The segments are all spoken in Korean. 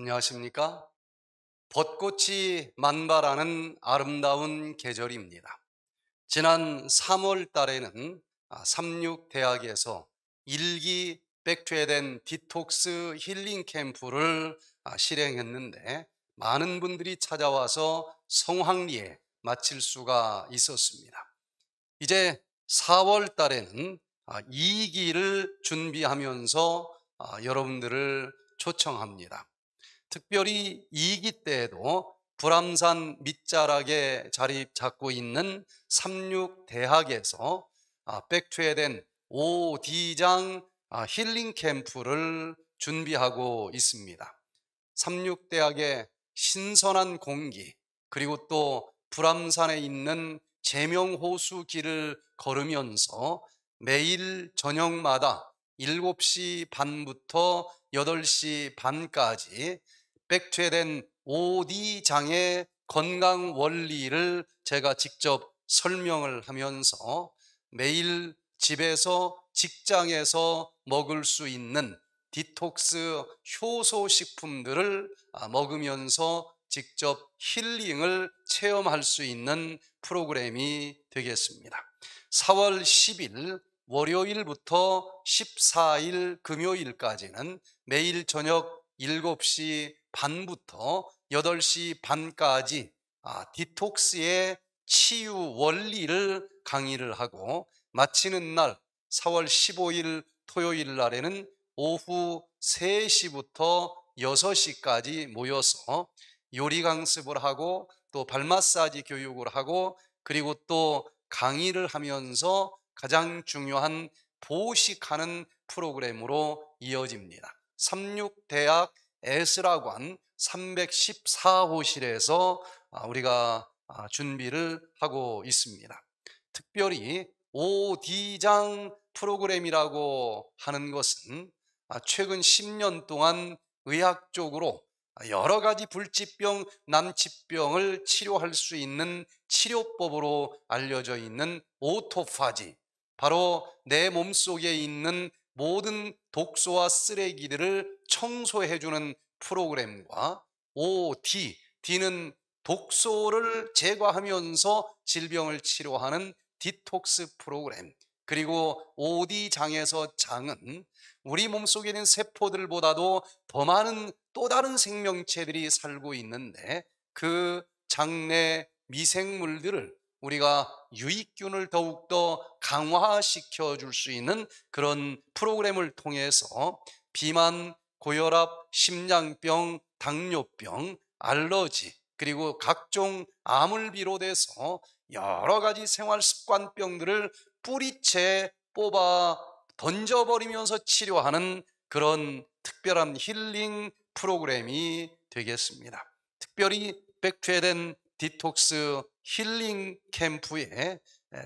안녕하십니까? 벚꽃이 만발하는 아름다운 계절입니다. 지난 3월 달에는 36대학에서 아, 일기 백퇴된 디톡스 힐링 캠프를 아, 실행했는데 많은 분들이 찾아와서 성황리에 마칠 수가 있었습니다. 이제 4월 달에는 2기를 아, 준비하면서 여러분들을 초청합니다. 특별히 이기 때에도 불암산 밑자락에 자리 잡고 있는 삼육대학에서 아, 백에된5 d 장 아, 힐링 캠프를 준비하고 있습니다. 삼육대학의 신선한 공기 그리고 또 불암산에 있는 제명호수 길을 걸으면서 매일 저녁마다 7시 반부터 8시 반까지 백퇴된 오디장의 건강 원리를 제가 직접 설명을 하면서 매일 집에서 직장에서 먹을 수 있는 디톡스 효소 식품들을 아, 먹으면서 직접 힐링을 체험할 수 있는 프로그램이 되겠습니다. 4월 10일 월요일부터 14일 금요일까지는 매일 저녁 7시 반부터 8시 반까지 아, 디톡스의 치유 원리를 강의를 하고 마치는 날 4월 15일 토요일 날에는 오후 3시부터 6시까지 모여서 요리 강습을 하고 또 발마사지 교육을 하고 그리고 또 강의를 하면서 가장 중요한 보식하는 프로그램으로 이어집니다. 36대학 에스라관한 314호실에서 아, 우리가 아, 준비를 하고 있습니다. 특별히 오디장 프로그램이라고 하는 것은 아, 최근 10년 동안 의학적으로 여러 가지 불치병, 남치병을 치료할 수 있는 치료법으로 알려져 있는 오토파지 바로 내 몸속에 있는 모든 독소와 쓰레기들을 청소해주는 프로그램과 OD, D는 독소를 제거하면서 질병을 치료하는 디톡스 프로그램 그리고 오디장에서 장은 우리 몸속에 있는 세포들보다도 더 많은 또 다른 생명체들이 살고 있는데 그 장내 미생물들을 우리가 유익균을 더욱더 강화시켜 줄 수 있는 그런 프로그램을 통해서 비만, 고혈압, 심장병, 당뇨병, 알러지, 그리고 각종 암을 비롯해서 여러 가지 생활 습관병들을 뿌리채 뽑아 던져버리면서 치료하는 그런 특별한 힐링 프로그램이 되겠습니다. 특별히 백퇴된 디톡스 힐링 캠프에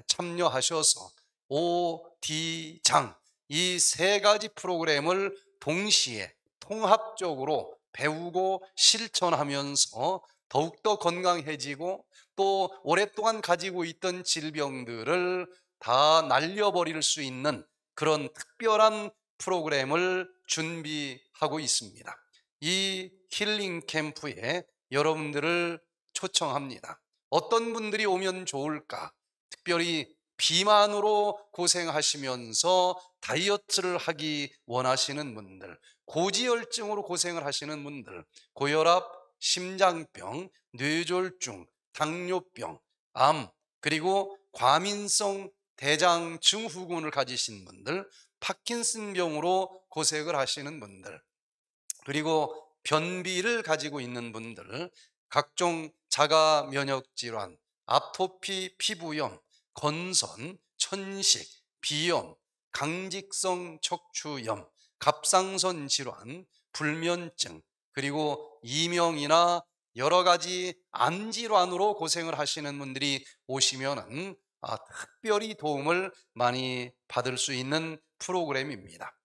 참여하셔서 오 d 장 이 세 가지 프로그램을 동시에 통합적으로 배우고 실천하면서 더욱더 건강해지고 또 오랫동안 가지고 있던 질병들을 다 날려버릴 수 있는 그런 특별한 프로그램을 준비하고 있습니다. 이 힐링 캠프에 여러분들을 초청합니다. 어떤 분들이 오면 좋을까? 특별히 비만으로 고생하시면서 다이어트를 하기 원하시는 분들, 고지혈증으로 고생을 하시는 분들, 고혈압, 심장병, 뇌졸중, 당뇨병, 암, 그리고 과민성 대장 증후군을 가지신 분들, 파킨슨병으로 고생을 하시는 분들, 그리고 변비를 가지고 있는 분들, 각종 자가 면역 질환, 아토피 피부염, 건선, 천식, 비염, 강직성 척추염, 갑상선 질환, 불면증, 그리고 이명이나 여러 가지 암 질환으로 고생을 하시는 분들이 오시면은 아, 특별히 도움을 많이 받을 수 있는 프로그램입니다.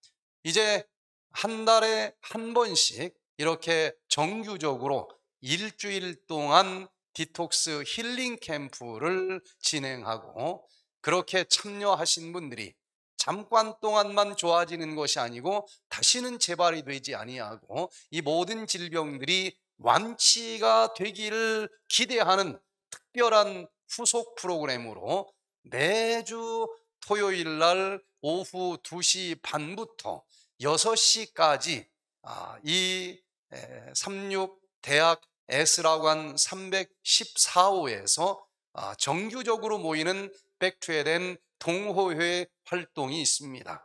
이제 한 달에 한 번씩 이렇게 정규적으로 일주일 동안 디톡스 힐링 캠프를 진행하고 그렇게 참여하신 분들이 잠깐 동안만 좋아지는 것이 아니고 다시는 재발이 되지 아니하고 이 모든 질병들이 완치가 되기를 기대하는 특별한 후속 프로그램으로 매주 토요일 날 오후 2시 반부터 6시까지 아, 이36 대학 S라고 한 314호에서 아, 정규적으로 모이는 백투에된 동호회 활동이 있습니다.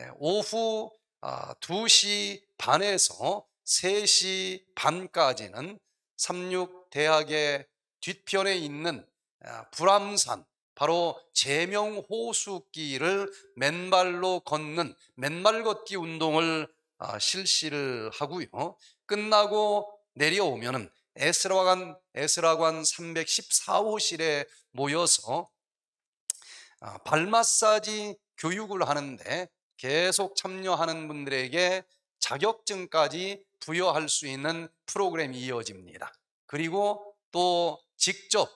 예, 오후 2시 아, 반에서 3시 반까지는 삼육대학의 뒤편에 있는 아, 불암산, 바로 제명호수길을 맨발로 걷는 맨발 걷기 운동을 실시를 하고요. 끝나고 내려오면은 에스라관 에스라관 314호실에 모여서 아, 발 마사지 교육을 하는데 계속 참여하는 분들에게 자격증까지 부여할 수 있는 프로그램이 이어집니다. 그리고 또 직접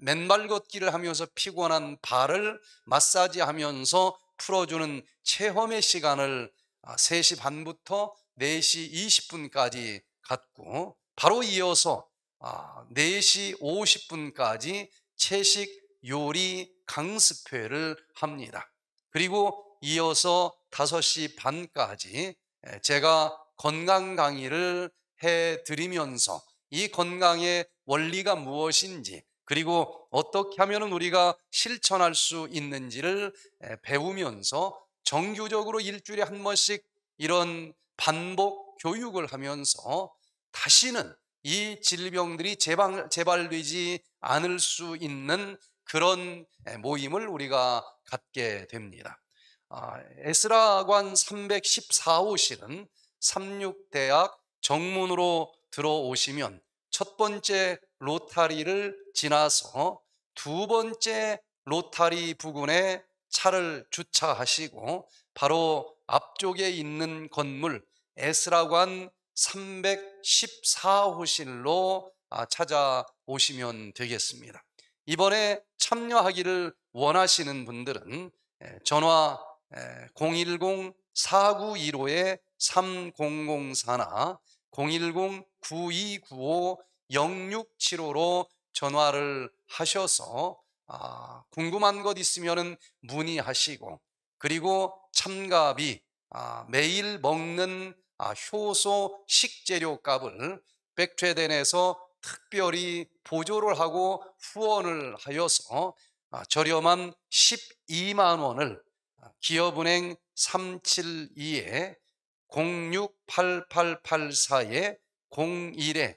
맨발 걷기를 하면서 피곤한 발을 마사지하면서 풀어주는 체험의 시간을 3시 아, 반부터 4시 20분까지 갖고 바로 이어서 4시 아, 50분까지 채식 요리 강습회를 합니다. 그리고 이어서 5시 반까지 예, 제가 건강 강의를 해 드리면서 이 건강의 원리가 무엇인지 그리고 어떻게 하면 우리가 실천할 수 있는지를 예, 배우면서 정규적으로 일주일에 한 번씩 이런 반복 교육을 하면서 다시는 이 질병들이 재발, 재발되지 않을 수 있는 그런 예, 모임을 우리가 갖게 됩니다. 아, 에스라관 314호실은 36대학 정문으로 들어오시면 첫 번째 로타리를 지나서 두 번째 로타리 부근에 차를 주차하시고 바로 앞쪽에 있는 건물 에스라관 314호실로 아, 찾아오시면 되겠습니다. 이번에 참여하기를 원하시는 분들은 예, 전화 010-4915-3004나 예, 010-9295-0675로 전화를 하셔서 아, 궁금한 것 있으면 문의하시고 그리고 참가비 아, 매일 먹는 아, 효소 식재료 값을 백퇴된에서 특별히 보조를 하고 후원을 하여서 아, 저렴한 12만 원을 기업은행 372에 068884에 01에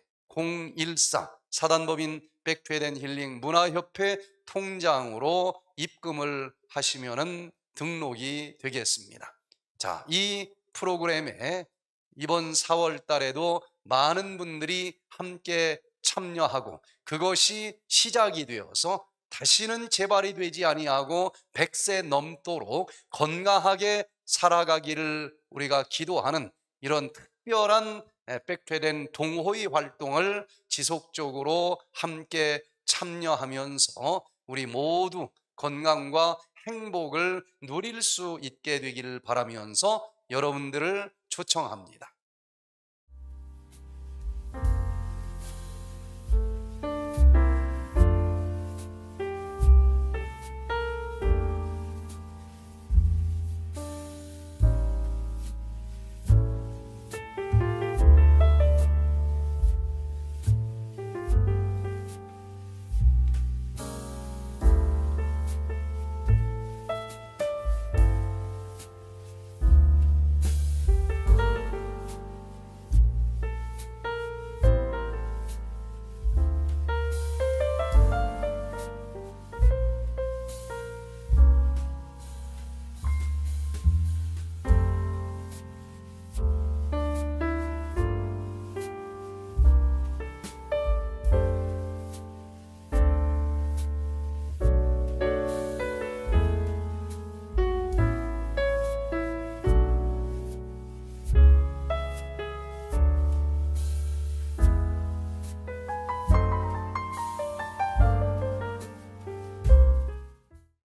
014 사단법인 백퇴된 힐링 문화협회 통장으로 입금을 하시면 등록이 되겠습니다. 자, 이 프로그램에 이번 4월 달에도 많은 분들이 함께 참여하고 그것이 시작이 되어서 다시는 재발이 되지 아니하고 100세 넘도록 건강하게 살아가기를 우리가 기도하는 이런 특별한 백퇴된 동호의 활동을 지속적으로 함께 참여하면서 우리 모두 건강과 행복을 누릴 수 있게 되기를 바라면서 여러분들을 초청합니다.